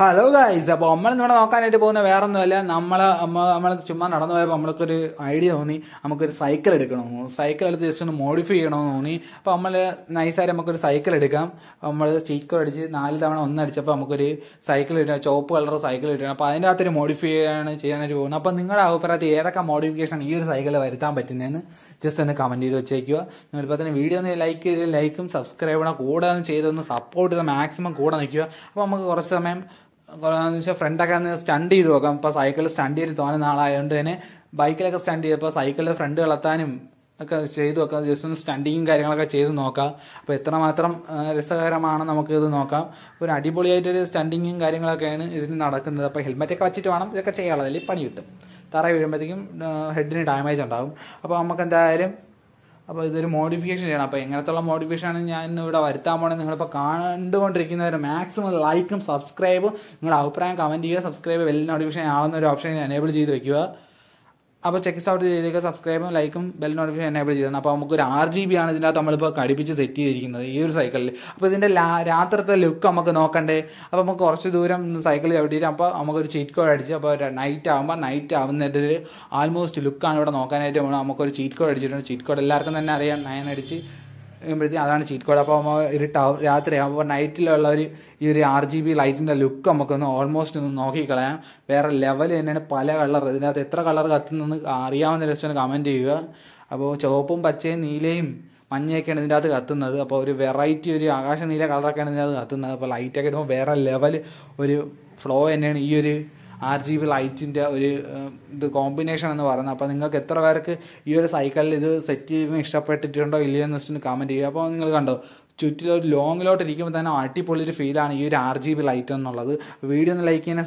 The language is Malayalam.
ഹലോ ഗൈസ് അപ്പോൾ നമ്മൾ ഇവിടെ നോക്കാനായിട്ട് പോകുന്ന വേറെ ഒന്നുമല്ല നമ്മൾ നമ്മൾ ചുമ്മാ നടന്നു പോയപ്പോൾ നമ്മൾക്കൊരു ഐഡിയ തോന്നി നമുക്കൊരു സൈക്കിൾ എടുക്കണമെന്ന് സൈക്കിൾ എടുത്ത് ജസ്റ്റ് ഒന്ന് മോഡിഫൈ ചെയ്യണമെന്ന് തോന്നി അപ്പോൾ നമ്മൾ നൈസായിട്ട് നമുക്കൊരു സൈക്കിൾ എടുക്കാം നമ്മൾ ചീക്കോ അടിച്ച് നാല് തവണ ഒന്നടിച്ചപ്പോൾ നമുക്കൊരു സൈക്കിൾ കിട്ടണം ചുവപ്പ് കളർ സൈക്കിൾ കിട്ടണം അപ്പോൾ അതിൻ്റെ അകത്തൊരു മോഡിഫൈ ചെയ്യാണ് ചെയ്യാനായിട്ട് പോകുന്നത് അപ്പോൾ നിങ്ങളുടെ അഭിപ്രായത്തിൽ ഏതൊക്കെ മോഡിഫിക്കേഷൻ ഈ ഒരു സൈക്കിൾ വരുത്താൻ പറ്റുന്നതെന്ന് ജസ്റ്റ് ഒന്ന് കമൻറ്റ് ചെയ്ത് വെച്ചേക്കുക നിങ്ങളിപ്പോൾ തന്നെ വീഡിയോ ഒന്ന് ലൈക്ക് ചെയ്ത് ലൈക്കും സബ്സ്ക്രൈബ് ചെയ്യണം കൂടെ ചെയ്തൊന്ന് സപ്പോർട്ട് ചെയ്ത് മാക്സിമം കൂടെ നിൽക്കുക അപ്പോൾ നമുക്ക് കുറച്ച് സമയം ഫ്രണ്ടൊക്കെ ഒന്ന് സ്റ്റണ്ട് ചെയ്ത് നോക്കാം ഇപ്പൊ സൈക്കിൾ സ്റ്റണ്ട് ചെയ്ത് തോന്നുന്ന ആളായതുകൊണ്ട് തന്നെ ബൈക്കിലൊക്കെ സ്റ്റണ്ട് ചെയ്തപ്പോൾ സൈക്കിളിൽ ഫ്രണ്ട് കളത്താനും ഒക്കെ ചെയ്തു നോക്കാം ജസ്റ്റ് ഒന്ന് സ്റ്റണ്ടിങ്ങും കാര്യങ്ങളൊക്കെ ചെയ്ത് നോക്കാം അപ്പോൾ എത്രമാത്രം രസകരമാണ് നമുക്ക് ഇത് നോക്കാം ഒരു അടിപൊളിയായിട്ടൊരു സ്റ്റണ്ടിങ്ങും കാര്യങ്ങളൊക്കെയാണ് ഇതിൽ നടക്കുന്നത് അപ്പോൾ ഒക്കെ വെച്ചിട്ട് വേണം ഇതൊക്കെ ചെയ്യാനുള്ളത് അല്ലെങ്കിൽ പണി കിട്ടും തറ വീഴുമ്പോഴത്തേക്കും ഹെഡിന് ഡാമേജ് ഉണ്ടാകും അപ്പോൾ നമുക്ക് എന്തായാലും അപ്പോൾ ഇതൊരു മോഡിഫിക്കേഷൻ ചെയ്യണം അപ്പോൾ എങ്ങനത്തുള്ള മോഡിഫിക്കേഷനാണ് ഞാൻ ഇന്ന് ഇവിടെ വരുത്താൻ പോകണത് നിങ്ങളിപ്പോൾ കണ്ടുകൊണ്ടിരിക്കുന്നവർ മാക്സിമം ലൈക്കും സബ്സ്ക്രൈബും നിങ്ങളുടെ അഭിപ്രായം കമൻറ്റ് ചെയ്യുക സബ്സ്ക്രൈബ് വെൽ നോട്ടിഫിക്കേഷൻ ആണെന്നൊരു ഒരു ഓപ്ഷൻ എനേബിൾ ചെയ്ത് വെക്കുക അപ്പോൾ ചെക്ക് ഔട്ട് ചെയ്തേക്കുക സബ്സ്ക്രൈബും ലൈക്കും ബെൽ നോട്ടിഫിക്കേഷൻ എനേബിൾ ചെയ്താണ് അപ്പോൾ നമുക്ക് ഒരു ആർ ജി ബി ആണ് ഇതിൻ്റെ നമ്മളിപ്പോൾ കടിപ്പിച്ച് സെറ്റ് ചെയ്തിരിക്കുന്നത് ഈ ഒരു സൈക്കിളിൽ അപ്പോൾ ഇതിൻ്റെ രാത്രിത്തെ ലുക്ക് നമുക്ക് നോക്കണ്ടേ അപ്പോൾ നമുക്ക് കുറച്ച് ദൂരം സൈക്കിൾ ചവിട്ടിയിട്ട് അപ്പോൾ നമുക്കൊരു ചീറ്റ് കോഡ് അടിച്ച് അപ്പോൾ നൈറ്റ് ആകുമ്പോൾ നൈറ്റ് ആവുന്നതിൻ്റെ ഒരു ആൾമോസ്റ്റ് ലുക്കാണ് ഇവിടെ നോക്കാനായിട്ട് പോകുന്നത് നമുക്കൊരു ചീറ്റ് കോഡ് അടിച്ചിട്ടുണ്ട് ചീറ്റ് കോഡ് എല്ലാവർക്കും തന്നെ അറിയാം നയൻ അടിച്ച് കഴിയുമ്പോഴത്തേക്കും അതാണ് ചീറ്റ് കോഡ് അപ്പോൾ ഇരുട്ടാവും രാത്രി അപ്പോൾ നൈറ്റിലുള്ള ഒരു ഈ ഒരു ആർ ജി ബി ലൈറ്റിൻ്റെ ലുക്ക് നമുക്കൊന്ന് ഓൾമോസ്റ്റ് ഒന്ന് നോക്കിക്കളയാം വേറെ ലെവൽ തന്നെയാണ് പല കളർ ഇതിനകത്ത് എത്ര കളർ കത്തുന്നെന്ന് അറിയാവുന്ന ജസ്റ്റ് കമൻറ്റ് ചെയ്യുക അപ്പോൾ ചുവപ്പും പച്ചയും നീലയും മഞ്ഞയൊക്കെയാണ് ഇതിൻ്റെ അകത്ത് കത്തുന്നത് അപ്പോൾ ഒരു വെറൈറ്റി ഒരു ആകാശ നീല കളറൊക്കെയാണ് ഇതിൻ്റെ അകത്ത് കത്തുന്നത് അപ്പോൾ ലൈറ്റൊക്കെ ഇടുമ്പോൾ വേറെ ലെവൽ ഒരു ഫ്ലോ തന്നെയാണ് ഈ ഒരു ആർ ജി ബി ലൈറ്റിൻ്റെ ഒരു ഇത് കോമ്പിനേഷൻ എന്ന് പറയുന്നത് അപ്പോൾ നിങ്ങൾക്ക് എത്ര പേർക്ക് ഈ ഒരു സൈക്കിളിൽ ഇത് സെറ്റ് ചെയ്ത് ഇഷ്ടപ്പെട്ടിട്ടുണ്ടോ എന്ന് വെച്ചിട്ട് കമൻറ്റ് ചെയ്യുക അപ്പോൾ നിങ്ങൾ കണ്ടോ ചുറ്റിലൊരു ലോങ്ങിലോട്ട് ഇരിക്കുമ്പോൾ തന്നെ അടിപൊളി ഒരു ഫീലാണ് ഈ ഒരു ആർ ജി ബി ലൈറ്റ് എന്നുള്ളത് വീഡിയോ ഒന്ന് ലൈക്ക് ചെയ്യാൻ